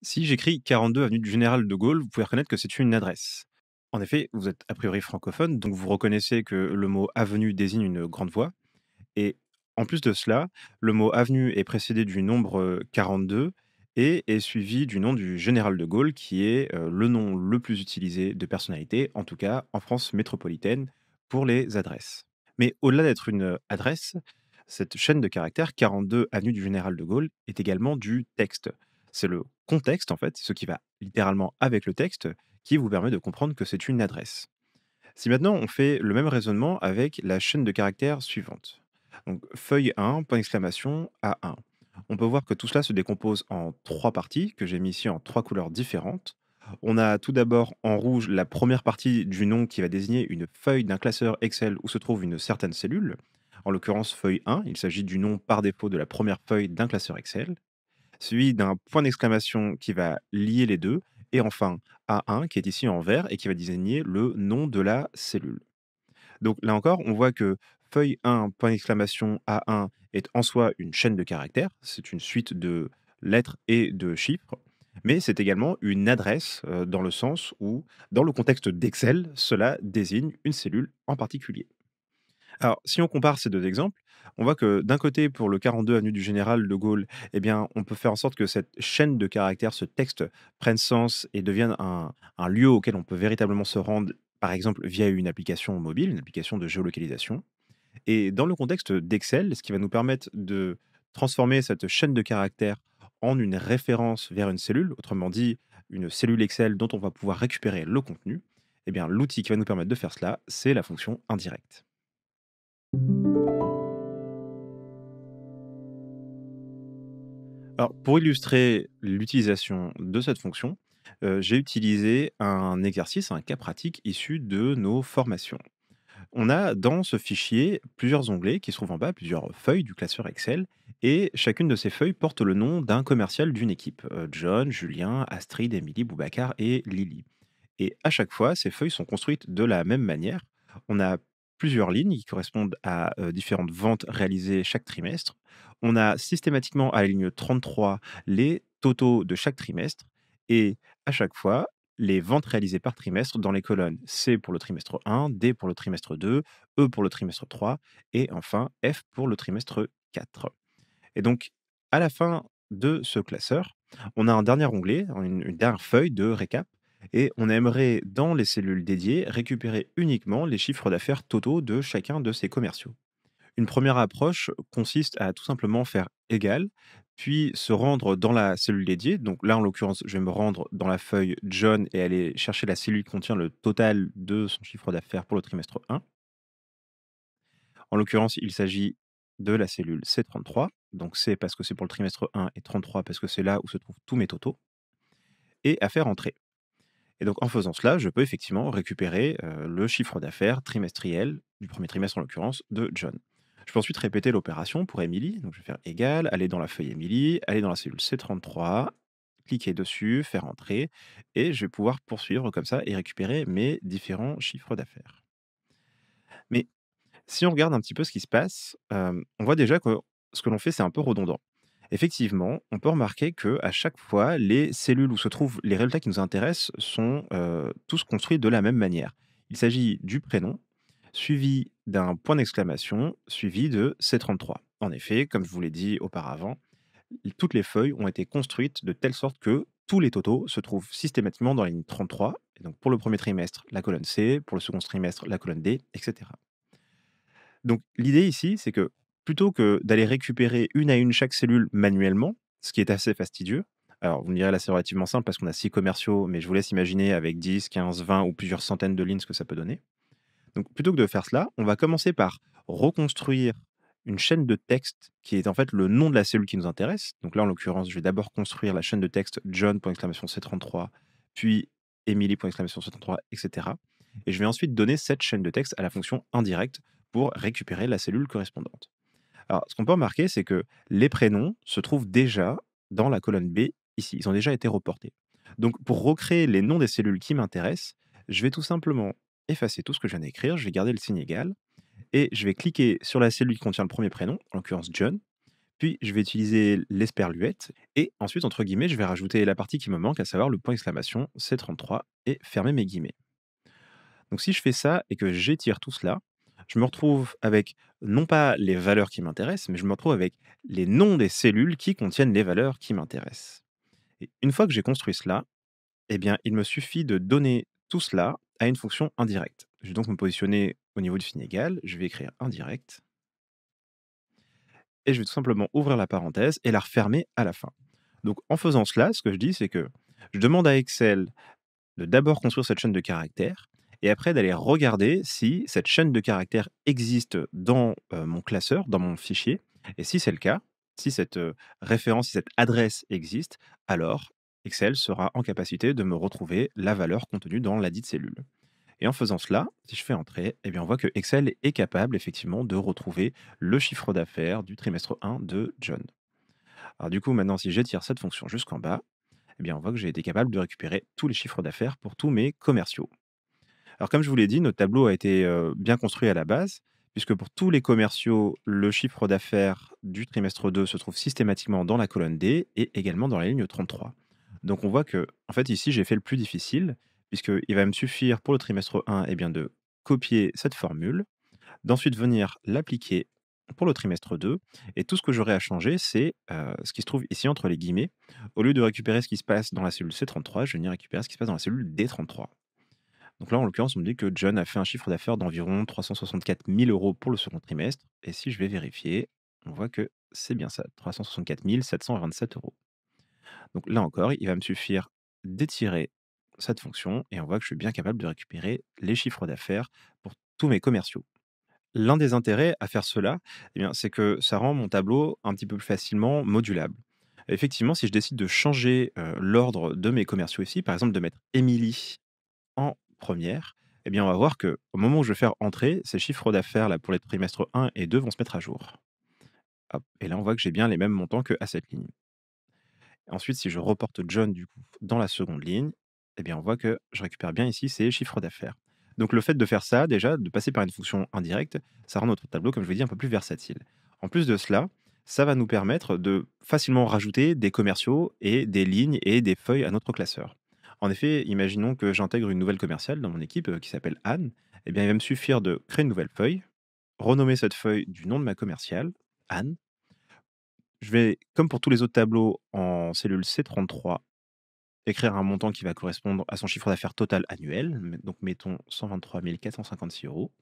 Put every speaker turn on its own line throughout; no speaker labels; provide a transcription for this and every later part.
Si j'écris 42 avenue du Général de Gaulle, vous pouvez reconnaître que c'est une adresse. En effet, vous êtes a priori francophone, donc vous reconnaissez que le mot avenue désigne une grande voie. Et en plus de cela, le mot avenue est précédé du nombre 42 euh, et est suivi du nom du général de Gaulle, qui est euh, le nom le plus utilisé de personnalité, en tout cas en France métropolitaine, pour les adresses. Mais au-delà d'être une adresse, cette chaîne de caractères 42 avenue du général de Gaulle est également du texte c'est le contexte, en fait, ce qui va littéralement avec le texte, qui vous permet de comprendre que c'est une adresse. Si maintenant on fait le même raisonnement avec la chaîne de caractères suivante, donc feuille 1, point d'exclamation, A1. On peut voir que tout cela se décompose en trois parties, que j'ai mis ici en trois couleurs différentes. On a tout d'abord en rouge la première partie du nom qui va désigner une feuille d'un classeur Excel où se trouve une certaine cellule. En l'occurrence, feuille 1, il s'agit du nom par défaut de la première feuille d'un classeur Excel suivi d'un point d'exclamation qui va lier les deux, et enfin A1 qui est ici en vert et qui va désigner le nom de la cellule. Donc là encore, on voit que feuille 1, point d'exclamation A1 est en soi une chaîne de caractères, c'est une suite de lettres et de chiffres, mais c'est également une adresse euh, dans le sens où, dans le contexte d'Excel, cela désigne une cellule en particulier. Alors, si on compare ces deux exemples, on voit que d'un côté, pour le 42 avenue du Général de Gaulle, eh bien, on peut faire en sorte que cette chaîne de caractères, ce texte, prenne sens et devienne un, un lieu auquel on peut véritablement se rendre, par exemple via une application mobile, une application de géolocalisation. Et dans le contexte d'Excel, ce qui va nous permettre de transformer cette chaîne de caractères en une référence vers une cellule, autrement dit, une cellule Excel dont on va pouvoir récupérer le contenu, eh bien, l'outil qui va nous permettre de faire cela, c'est la fonction indirecte. Alors, pour illustrer l'utilisation de cette fonction, euh, j'ai utilisé un exercice, un cas pratique issu de nos formations. On a dans ce fichier plusieurs onglets qui se trouvent en bas, plusieurs feuilles du classeur Excel, et chacune de ces feuilles porte le nom d'un commercial d'une équipe, euh, John, Julien, Astrid, Émilie, Boubacar et Lily. Et à chaque fois, ces feuilles sont construites de la même manière. On a plusieurs lignes qui correspondent à différentes ventes réalisées chaque trimestre. On a systématiquement à la ligne 33 les totaux de chaque trimestre et à chaque fois les ventes réalisées par trimestre dans les colonnes C pour le trimestre 1, D pour le trimestre 2, E pour le trimestre 3 et enfin F pour le trimestre 4. Et donc, à la fin de ce classeur, on a un dernier onglet, une dernière feuille de récap et on aimerait, dans les cellules dédiées, récupérer uniquement les chiffres d'affaires totaux de chacun de ces commerciaux. Une première approche consiste à tout simplement faire égal, puis se rendre dans la cellule dédiée. Donc là, en l'occurrence, je vais me rendre dans la feuille John et aller chercher la cellule qui contient le total de son chiffre d'affaires pour le trimestre 1. En l'occurrence, il s'agit de la cellule C33. Donc C parce que c'est pour le trimestre 1 et 33 parce que c'est là où se trouvent tous mes totaux. Et à faire entrer. Et donc en faisant cela, je peux effectivement récupérer le chiffre d'affaires trimestriel, du premier trimestre en l'occurrence, de John. Je peux ensuite répéter l'opération pour Emily. Donc je vais faire égal, aller dans la feuille Emily, aller dans la cellule C33, cliquer dessus, faire entrer, et je vais pouvoir poursuivre comme ça et récupérer mes différents chiffres d'affaires. Mais si on regarde un petit peu ce qui se passe, on voit déjà que ce que l'on fait, c'est un peu redondant. Effectivement, on peut remarquer que à chaque fois, les cellules où se trouvent les résultats qui nous intéressent sont euh, tous construits de la même manière. Il s'agit du prénom, suivi d'un point d'exclamation, suivi de C33. En effet, comme je vous l'ai dit auparavant, toutes les feuilles ont été construites de telle sorte que tous les totaux se trouvent systématiquement dans la ligne 33. Et donc pour le premier trimestre, la colonne C, pour le second trimestre, la colonne D, etc. Donc l'idée ici, c'est que plutôt que d'aller récupérer une à une chaque cellule manuellement, ce qui est assez fastidieux, alors, vous me direz, là, c'est relativement simple parce qu'on a six commerciaux, mais je vous laisse imaginer avec 10, 15, 20 ou plusieurs centaines de lignes ce que ça peut donner. Donc, plutôt que de faire cela, on va commencer par reconstruire une chaîne de texte qui est en fait le nom de la cellule qui nous intéresse. Donc là, en l'occurrence, je vais d'abord construire la chaîne de texte john.c33, puis emily.c33, etc. Et je vais ensuite donner cette chaîne de texte à la fonction indirecte pour récupérer la cellule correspondante. Alors, ce qu'on peut remarquer, c'est que les prénoms se trouvent déjà dans la colonne B ici. Ils ont déjà été reportés. Donc, pour recréer les noms des cellules qui m'intéressent, je vais tout simplement effacer tout ce que je viens d'écrire. Je vais garder le signe égal et je vais cliquer sur la cellule qui contient le premier prénom, en l'occurrence John. Puis, je vais utiliser l'esperluette et ensuite, entre guillemets, je vais rajouter la partie qui me manque, à savoir le point exclamation C33 et fermer mes guillemets. Donc, si je fais ça et que j'étire tout cela, je me retrouve avec non pas les valeurs qui m'intéressent, mais je me retrouve avec les noms des cellules qui contiennent les valeurs qui m'intéressent. une fois que j'ai construit cela, eh bien, il me suffit de donner tout cela à une fonction indirecte. Je vais donc me positionner au niveau du signe égal, je vais écrire indirect, et je vais tout simplement ouvrir la parenthèse et la refermer à la fin. Donc en faisant cela, ce que je dis, c'est que je demande à Excel de d'abord construire cette chaîne de caractères, et après d'aller regarder si cette chaîne de caractères existe dans mon classeur, dans mon fichier. Et si c'est le cas, si cette référence, si cette adresse existe, alors Excel sera en capacité de me retrouver la valeur contenue dans la dite cellule. Et en faisant cela, si je fais entrer, eh bien on voit que Excel est capable effectivement de retrouver le chiffre d'affaires du trimestre 1 de John. Alors du coup, maintenant, si j'étire cette fonction jusqu'en bas, eh bien on voit que j'ai été capable de récupérer tous les chiffres d'affaires pour tous mes commerciaux. Alors, comme je vous l'ai dit, notre tableau a été bien construit à la base, puisque pour tous les commerciaux, le chiffre d'affaires du trimestre 2 se trouve systématiquement dans la colonne D et également dans la ligne 33. Donc, on voit que, en fait, ici, j'ai fait le plus difficile, puisqu'il va me suffire pour le trimestre 1 eh bien, de copier cette formule, d'ensuite venir l'appliquer pour le trimestre 2. Et tout ce que j'aurai à changer, c'est ce qui se trouve ici entre les guillemets. Au lieu de récupérer ce qui se passe dans la cellule C33, je vais venir récupérer ce qui se passe dans la cellule D33. Donc là, en l'occurrence, on me dit que John a fait un chiffre d'affaires d'environ 364 000 euros pour le second trimestre. Et si je vais vérifier, on voit que c'est bien ça, 364 727 euros. Donc là encore, il va me suffire d'étirer cette fonction et on voit que je suis bien capable de récupérer les chiffres d'affaires pour tous mes commerciaux. L'un des intérêts à faire cela, eh c'est que ça rend mon tableau un petit peu plus facilement modulable. Effectivement, si je décide de changer euh, l'ordre de mes commerciaux ici, par exemple de mettre Émilie première, eh bien, on va voir que au moment où je vais faire entrer, ces chiffres d'affaires pour les trimestres 1 et 2 vont se mettre à jour. Et là, on voit que j'ai bien les mêmes montants que à cette ligne. Ensuite, si je reporte John du coup dans la seconde ligne, eh bien, on voit que je récupère bien ici ces chiffres d'affaires. Donc, le fait de faire ça, déjà, de passer par une fonction indirecte, ça rend notre tableau, comme je vous l'ai dit, un peu plus versatile. En plus de cela, ça va nous permettre de facilement rajouter des commerciaux et des lignes et des feuilles à notre classeur. En effet, imaginons que j'intègre une nouvelle commerciale dans mon équipe euh, qui s'appelle Anne. Et eh bien, il va me suffire de créer une nouvelle feuille, renommer cette feuille du nom de ma commerciale, Anne. Je vais, comme pour tous les autres tableaux en cellule C33, écrire un montant qui va correspondre à son chiffre d'affaires total annuel. Donc, mettons 123 456 euros.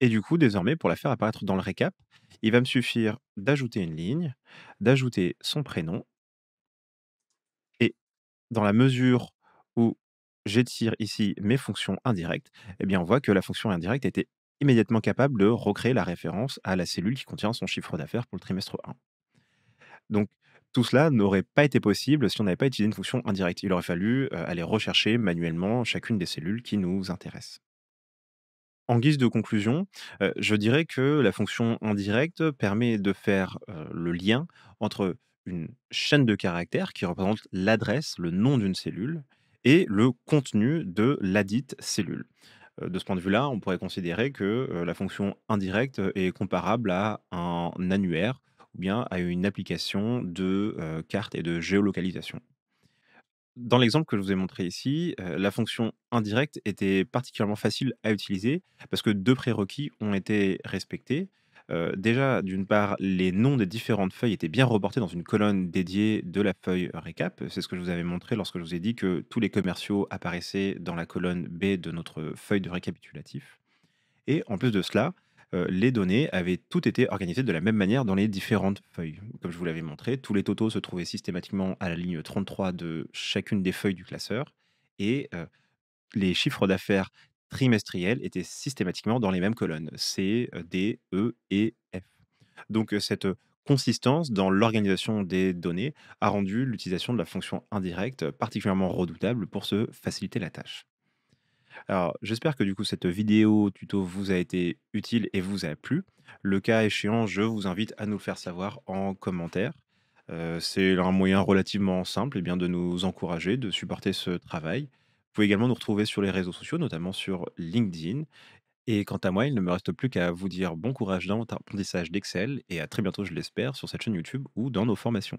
Et du coup, désormais, pour la faire apparaître dans le récap, il va me suffire d'ajouter une ligne, d'ajouter son prénom dans la mesure où j'étire ici mes fonctions indirectes, eh bien on voit que la fonction indirecte était immédiatement capable de recréer la référence à la cellule qui contient son chiffre d'affaires pour le trimestre 1. Donc tout cela n'aurait pas été possible si on n'avait pas utilisé une fonction indirecte. Il aurait fallu euh, aller rechercher manuellement chacune des cellules qui nous intéressent. En guise de conclusion, euh, je dirais que la fonction indirecte permet de faire euh, le lien entre une chaîne de caractères qui représente l'adresse, le nom d'une cellule et le contenu de ladite cellule. Euh, de ce point de vue-là, on pourrait considérer que euh, la fonction indirecte est comparable à un annuaire ou bien à une application de euh, carte et de géolocalisation. Dans l'exemple que je vous ai montré ici, la fonction indirecte était particulièrement facile à utiliser parce que deux prérequis ont été respectés déjà, d'une part, les noms des différentes feuilles étaient bien reportés dans une colonne dédiée de la feuille récap. C'est ce que je vous avais montré lorsque je vous ai dit que tous les commerciaux apparaissaient dans la colonne B de notre feuille de récapitulatif. Et en plus de cela, les données avaient toutes été organisées de la même manière dans les différentes feuilles. Comme je vous l'avais montré, tous les totaux se trouvaient systématiquement à la ligne 33 de chacune des feuilles du classeur. Et les chiffres d'affaires trimestriel était systématiquement dans les mêmes colonnes, C, e, D, E et F. Donc cette consistance dans l'organisation des données a rendu l'utilisation de la fonction indirecte particulièrement redoutable pour se faciliter la tâche. Alors, j'espère que du coup cette vidéo tuto vous a été utile et vous a plu. Le cas échéant, je vous invite à nous le faire savoir en commentaire. C'est un moyen relativement simple et eh bien, de nous encourager, de supporter ce travail. Vous pouvez également nous retrouver sur les réseaux sociaux, notamment sur LinkedIn. Et quant à moi, il ne me reste plus qu'à vous dire bon courage dans votre apprentissage d'Excel et à très bientôt, je l'espère, sur cette chaîne YouTube ou dans nos formations.